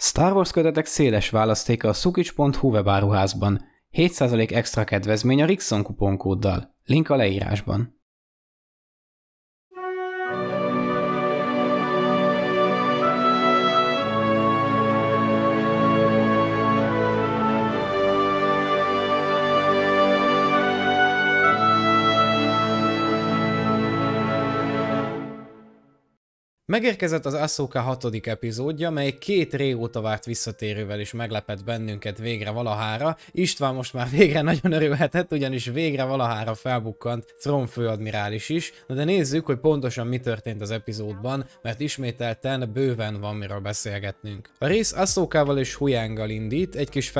Star Wars kötetek széles választéka a szukics.hu webáruházban. 7% extra kedvezmény a Rixon kuponkóddal. Link a leírásban. Megérkezett az Ahsoka hatodik epizódja, mely két régóta várt visszatérővel is meglepett bennünket végre valahára. István most már végre nagyon örülhetett, ugyanis végre valahára felbukkant Tron főadmirális is. Na de nézzük, hogy pontosan mi történt az epizódban, mert ismételten bőven van miről beszélgetnünk. A rész Ahsokával és Huyanggal indít, egy kis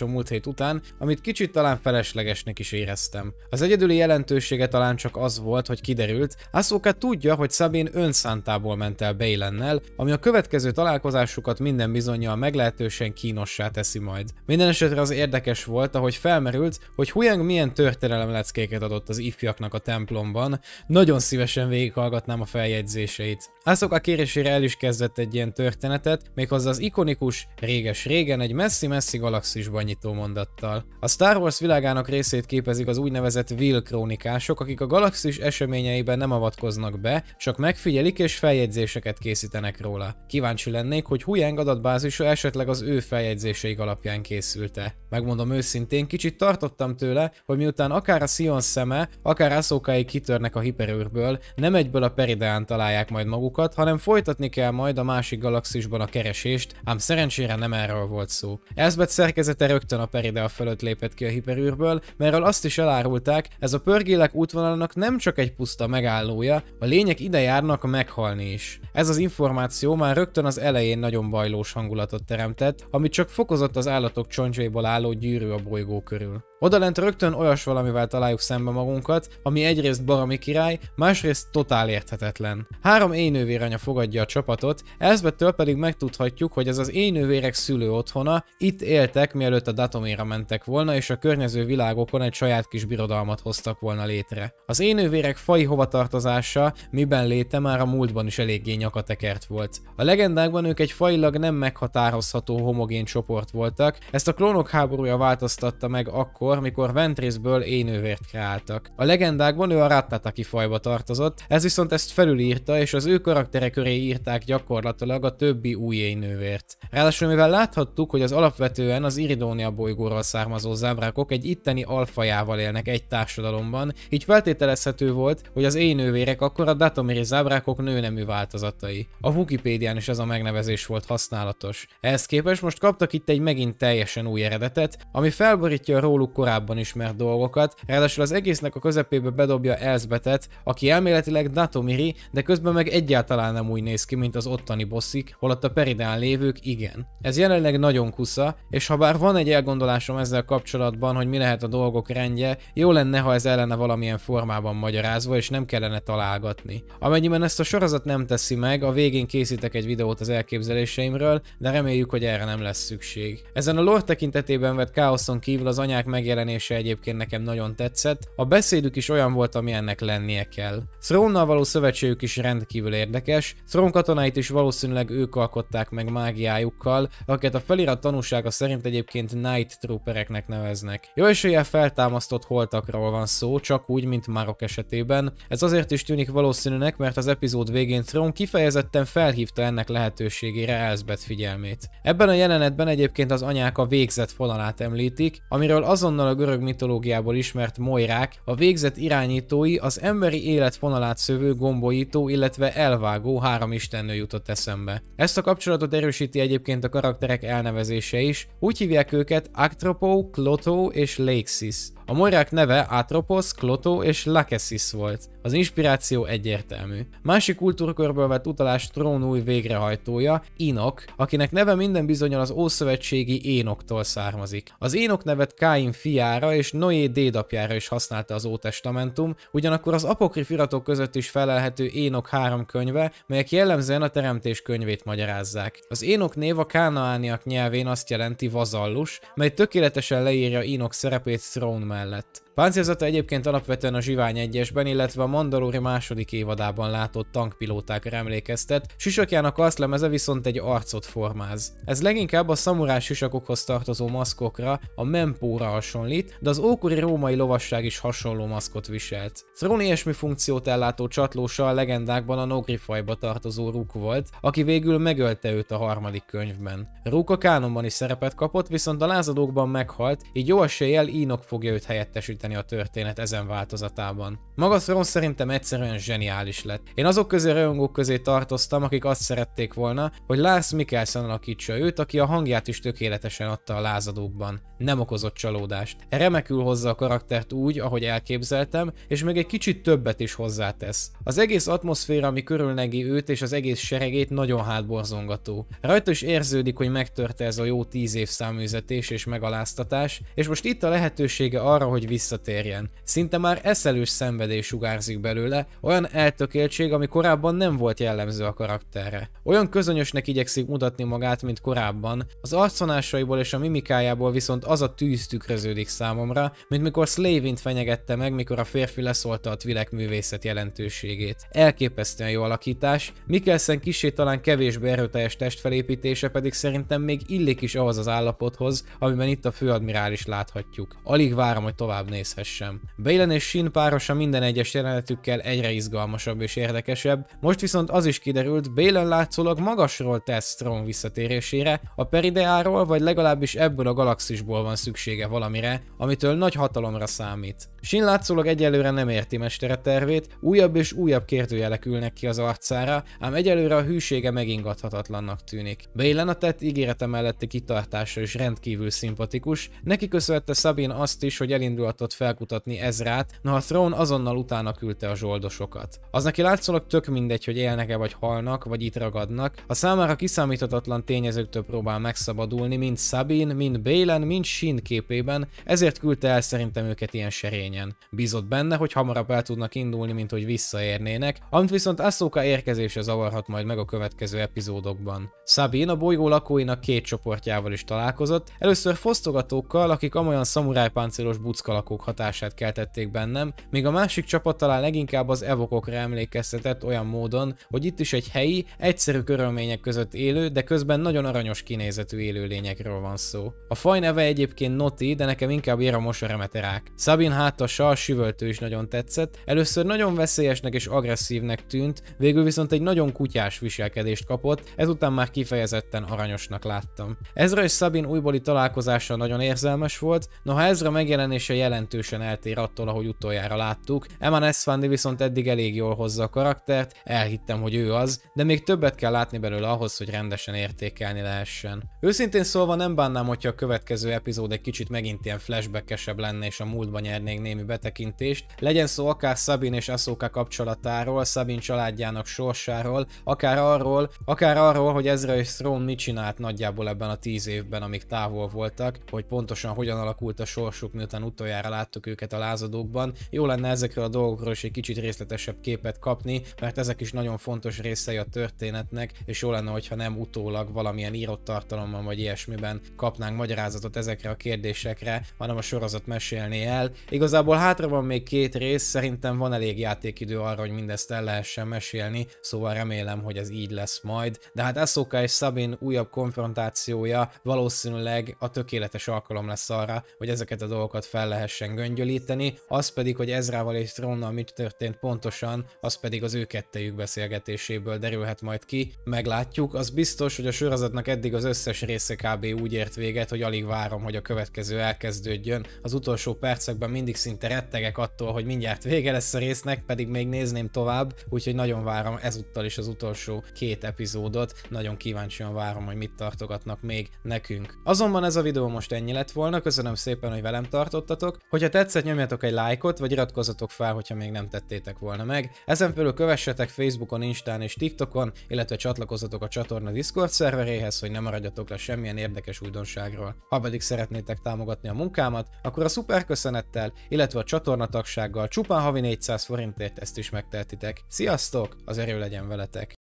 a múlt hét után, amit kicsit talán feleslegesnek is éreztem. Az egyedüli jelentősége talán csak az volt, hogy kiderült, Ahsoka tudja, hogy Sabine önszántából ment el Bélennel, ami a következő találkozásukat minden bizonyal meglehetősen kínossá teszi majd. Minden esetre az érdekes volt, ahogy felmerült, hogy Huyang milyen leckéket adott az ifjaknak a templomban, nagyon szívesen végighallgatnám a feljegyzéseit. Ászok a kérésére el is kezdett egy ilyen történetet, méghozzá az ikonikus, réges-régen egy messzi-messzi galaxisban nyitó mondattal. A Star Wars világának részét képezik az úgynevezett Will krónikások, akik a galaxis eseményeiben nem avatkoznak be, csak megfigyelik és feljegyzik feljegyzéseket készítenek róla. Kíváncsi lennék, hogy Huyang adatbázisa esetleg az ő feljegyzéseik alapján készülte. Megmondom őszintén, kicsit tartottam tőle, hogy miután akár a Sion szeme, akár Asokai kitörnek a hiperőrből, nem egyből a Perideán találják majd magukat, hanem folytatni kell majd a másik galaxisban a keresést, ám szerencsére nem erről volt szó. Ezbet szerkezete rögtön a Peridea fölött lépett ki a hiperűrből, mert azt is elárulták, ez a pörgélek útvonalnak nem csak egy puszta megállója, a lények ide járnak meghalni is. Ez az információ már rögtön az elején nagyon bajlós hangulatot teremtett, ami csak fokozott az állatok csontjaiból álló gyűrű a bolygó körül. Odalent rögtön olyas valamivel találjuk szembe magunkat, ami egyrészt barami király, másrészt totál érthetetlen. Három anya fogadja a csapatot, Elzbettől pedig megtudhatjuk, hogy ez az éjnővérek szülő otthona, itt éltek mielőtt a datoméra mentek volna, és a környező világokon egy saját kis birodalmat hoztak volna létre. Az éjnővérek fai hovatartozása, miben léte már a múltban is eléggé nyakatekert volt. A legendákban ők egy fajlag nem meghatározható homogén csoport voltak, ezt a klónok háborúja változtatta meg akkor, akkor, mikor Ventressből énővért kreáltak. A legendákban ő a Rattataki fajba tartozott, ez viszont ezt felülírta, és az ő karaktere köré írták gyakorlatilag a többi új énővért. Ráadásul mivel láthattuk, hogy az alapvetően az Iridónia bolygóról származó zábrákok egy itteni alfajával élnek egy társadalomban, így feltételezhető volt, hogy az énővérek akkor a datomiri zábrákok nőnemű változatai. A Wikipédián is ez a megnevezés volt használatos. Ehhez képest most kaptak itt egy megint teljesen új eredetet, ami felborítja a róluk korábban ismert dolgokat, ráadásul az egésznek a közepébe bedobja Elsbetet, aki elméletileg Natomiri, de közben meg egyáltalán nem úgy néz ki, mint az ottani bosszik, holott a peridán lévők igen. Ez jelenleg nagyon kusza, és ha bár van egy elgondolásom ezzel kapcsolatban, hogy mi lehet a dolgok rendje, jó lenne, ha ez ellene valamilyen formában magyarázva, és nem kellene találgatni. Amennyiben ezt a sorozat nem teszi meg, a végén készítek egy videót az elképzeléseimről, de reméljük, hogy erre nem lesz szükség. Ezen a lore tekintetében vett káoszon kívül az anyák meg megjelenése egyébként nekem nagyon tetszett, a beszédük is olyan volt, ami ennek lennie kell. Thrónnal való szövetségük is rendkívül érdekes, Thrón katonáit is valószínűleg ők alkották meg mágiájukkal, akiket a felirat tanúsága szerint egyébként Night Troopereknek neveznek. Jó esélye feltámasztott holtakról van szó, csak úgy, mint Marok esetében. Ez azért is tűnik valószínűnek, mert az epizód végén Thrón kifejezetten felhívta ennek lehetőségére Elspeth figyelmét. Ebben a jelenetben egyébként az anyák a végzett fonalát említik, amiről azonnal azonnal a görög mitológiából ismert mojrák, a végzet irányítói az emberi életvonalát szövő gombolító, illetve elvágó három istennő jutott eszembe. Ezt a kapcsolatot erősíti egyébként a karakterek elnevezése is, úgy hívják őket Actropo, Clotho és Lexis. A morák neve Atropos, Klotó és Lakesis volt. Az inspiráció egyértelmű. Másik kultúrkörből vett utalás trón új végrehajtója, Inok, akinek neve minden bizonyal az ószövetségi Énoktól származik. Az Énok nevet Káin fiára és Noé dédapjára is használta az Ótestamentum, ugyanakkor az apokrif iratok között is felelhető Énok három könyve, melyek jellemzően a teremtés könyvét magyarázzák. Az Énok név a kánaániak nyelvén azt jelenti vazallus, mely tökéletesen leírja Énok szerepét Throneman mellett Páncélzata egyébként alapvetően a Zsivány 1 illetve a Mandalori második évadában látott tankpilótákra emlékeztet, sisakjának arclemeze viszont egy arcot formáz. Ez leginkább a szamurás sisakokhoz tartozó maszkokra, a mempóra hasonlít, de az ókori római lovasság is hasonló maszkot viselt. Throne ilyesmi funkciót ellátó csatlósa a legendákban a fajba tartozó Ruk volt, aki végül megölte őt a harmadik könyvben. Ruk a kánonban is szerepet kapott, viszont a lázadókban meghalt, így jó eséllyel Inok fogja őt helyettesíteni a történet ezen változatában. Magaszron szerintem egyszerűen zseniális lett. Én azok közé rajongók közé tartoztam, akik azt szerették volna, hogy Lars Mikkelsen alakítsa őt, aki a hangját is tökéletesen adta a lázadókban. Nem okozott csalódást. Remekül hozza a karaktert úgy, ahogy elképzeltem, és még egy kicsit többet is hozzátesz. Az egész atmoszféra, ami körülnegi őt és az egész seregét nagyon hátborzongató. Rajta is érződik, hogy megtörte ez a jó tíz év száműzetés és megaláztatás, és most itt a lehetősége arra, hogy visszatérjen. Szinte már eszelős szenvedés szenvedés sugárzik belőle, olyan eltökéltség, ami korábban nem volt jellemző a karakterre. Olyan közönösnek igyekszik mutatni magát, mint korábban, az arconásaiból és a mimikájából viszont az a tűz tükröződik számomra, mint mikor Slavint fenyegette meg, mikor a férfi leszólta a Twilek művészet jelentőségét. Elképesztően jó alakítás, Mikkelsen kisé talán kevésbé erőteljes testfelépítése pedig szerintem még illik is ahhoz az állapothoz, amiben itt a főadmirális láthatjuk. Alig várom, hogy tovább nézhessem. Balen és Shin párosa mind minden egyes jelenetükkel egyre izgalmasabb és érdekesebb. Most viszont az is kiderült, Bélen látszólag magasról tesz Strong visszatérésére, a Perideáról vagy legalábbis ebből a galaxisból van szüksége valamire, amitől nagy hatalomra számít. Shin látszólag egyelőre nem érti mestere tervét, újabb és újabb kérdőjelek ülnek ki az arcára, ám egyelőre a hűsége megingathatatlannak tűnik. Bélen a tett ígérete melletti kitartása is rendkívül szimpatikus, neki köszönhette Sabine azt is, hogy elindulhatott felkutatni Ezrát, na a Throne azon azonnal utána küldte a zsoldosokat. Az neki látszólag tök mindegy, hogy élnek-e vagy halnak, vagy itt ragadnak. A számára kiszámíthatatlan tényezőktől próbál megszabadulni, mint Sabin, mint Bélen, mint Shin képében, ezért küldte el szerintem őket ilyen serényen. Bízott benne, hogy hamarabb el tudnak indulni, mint hogy visszaérnének, amit viszont Asszóka érkezése zavarhat majd meg a következő epizódokban. Sabin a bolygó lakóinak két csoportjával is találkozott, először fosztogatókkal, akik amolyan szamurájpáncélos buckalakók hatását keltették bennem, míg a más másik csapat talán leginkább az evokokra emlékeztetett olyan módon, hogy itt is egy helyi, egyszerű körülmények között élő, de közben nagyon aranyos kinézetű élőlényekről van szó. A faj neve egyébként Noti, de nekem inkább ér a mosoremeterák. Sabin hátasa, a süvöltő is nagyon tetszett, először nagyon veszélyesnek és agresszívnek tűnt, végül viszont egy nagyon kutyás viselkedést kapott, ezután már kifejezetten aranyosnak láttam. Ezra és Sabin újbóli találkozása nagyon érzelmes volt, noha Ezra megjelenése jelentősen eltér attól, ahogy utoljára láttuk, láttuk, Eman Esfandi viszont eddig elég jól hozza a karaktert, elhittem, hogy ő az, de még többet kell látni belőle ahhoz, hogy rendesen értékelni lehessen. Őszintén szólva nem bánnám, hogyha a következő epizód egy kicsit megint ilyen flashbackesebb lenne és a múltba nyernék némi betekintést, legyen szó akár Sabin és Ahsoka kapcsolatáról, Sabin családjának sorsáról, akár arról, akár arról, hogy Ezra és Throne mit csinált nagyjából ebben a tíz évben, amíg távol voltak, hogy pontosan hogyan alakult a sorsuk, miután utoljára láttuk őket a lázadókban. Jó lenne ezek ezekről a dolgokról is egy kicsit részletesebb képet kapni, mert ezek is nagyon fontos részei a történetnek, és jó lenne, hogyha nem utólag valamilyen írott tartalommal vagy ilyesmiben kapnánk magyarázatot ezekre a kérdésekre, hanem a sorozat mesélni el. Igazából hátra van még két rész, szerintem van elég játékidő arra, hogy mindezt el lehessen mesélni, szóval remélem, hogy ez így lesz majd. De hát Ahsoka és Sabin újabb konfrontációja valószínűleg a tökéletes alkalom lesz arra, hogy ezeket a dolgokat fel lehessen göngyölíteni, az pedig, hogy Ezrával és Trónnal mit történt pontosan, az pedig az ő kettejük beszélgetéséből derülhet majd ki. Meglátjuk, az biztos, hogy a sorozatnak eddig az összes része kb. úgy ért véget, hogy alig várom, hogy a következő elkezdődjön. Az utolsó percekben mindig szinte rettegek attól, hogy mindjárt vége lesz a résznek, pedig még nézném tovább, úgyhogy nagyon várom ezúttal is az utolsó két epizódot, nagyon kíváncsian várom, hogy mit tartogatnak még nekünk. Azonban ez a videó most ennyi lett volna, köszönöm szépen, hogy velem tartottatok, hogyha tetszett nyomjatok egy lájkot, vagy iratkozzatok iratkozzatok fel, hogyha még nem tettétek volna meg. Ezen felül kövessetek Facebookon, Instán és TikTokon, illetve csatlakozzatok a csatorna Discord szerveréhez, hogy ne maradjatok le semmilyen érdekes újdonságról. Ha pedig szeretnétek támogatni a munkámat, akkor a szuper köszönettel, illetve a tagsággal csupán havi 400 forintért ezt is megtehetitek. Sziasztok, az erő legyen veletek!